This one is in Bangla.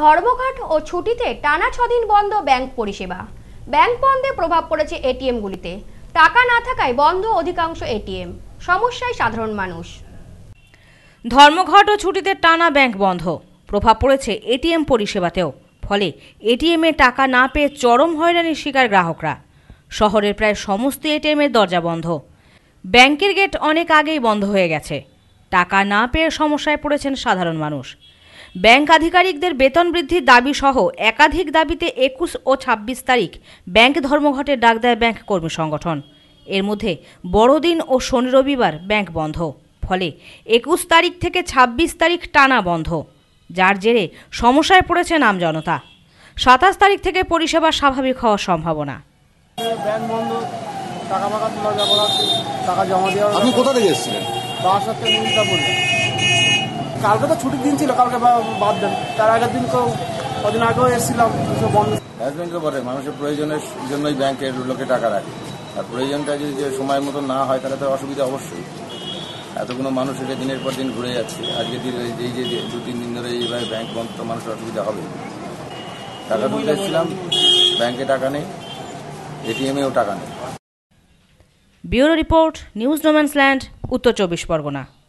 ধর্মঘট ও ছুটিতে টানা ছদিন বন্ধ ব্যাংক পরিষেবা ব্যাংক বন্ধে প্রভাব পড়েছে এটিএমগুলিতে টাকা না থাকায় বন্ধ অধিকাংশ এটিএম সমস্যায় সাধারণ মানুষ ধর্মঘট ও ছুটিতে টানা ব্যাংক বন্ধ প্রভাব পড়েছে এটিএম পরিষেবাতেও ফলে এটিএমে টাকা না পেয়ে চরম হয়রানির শিকার গ্রাহকরা শহরের প্রায় সমস্ত এটিএমের দরজা বন্ধ ব্যাংকের গেট অনেক আগেই বন্ধ হয়ে গেছে টাকা না পেয়ে সমস্যায় পড়েছেন সাধারণ মানুষ ব্যাংক আধিকারিকদের বেতন বৃদ্ধির দাবি সহ একাধিক দাবিতে একুশ ও ছাব্বিশ তারিখ ব্যাংক ধর্মঘটের ডাক দেয় ব্যাংক কর্মী সংগঠন এর মধ্যে বড়দিন ও শনি রবিবার ব্যাংক বন্ধ ফলে একুশ তারিখ থেকে ছাব্বিশ তারিখ টানা বন্ধ যার জেরে সমস্যায় পড়েছে নাম জনতা সাতাশ তারিখ থেকে পরিষেবা স্বাভাবিক হওয়ার সম্ভাবনা টাকা টাকা জমা দেওয়া আপনি কোথা থেকে এসেছিলেন কালকে তো ছুটির দিন ছিল কালকে বাদ দেন তার আগের দিন তো কদিন আগেও এসেছিলাম বন্ধ অ্যাস বলে মানুষের প্রয়োজনের জন্যই ব্যাংকের লোকে টাকা রাখে আর প্রয়োজনটা যদি সময় মতো না হয় তাহলে তো অসুবিধা অবশ্যই এতগুলো মানুষ এটা দিনের পর দিন ঘুরে যাচ্ছে আজকে এই যে দু তিন দিন ধরে এইভাবে ব্যাংক বন্ধ তো মানুষের অসুবিধা হবে টাকা তুলতে এসেছিলাম ব্যাংকে টাকা নেই এটিএমেও টাকা নেই bureau report news no man's land উত্তর চব্বিশ পরগনা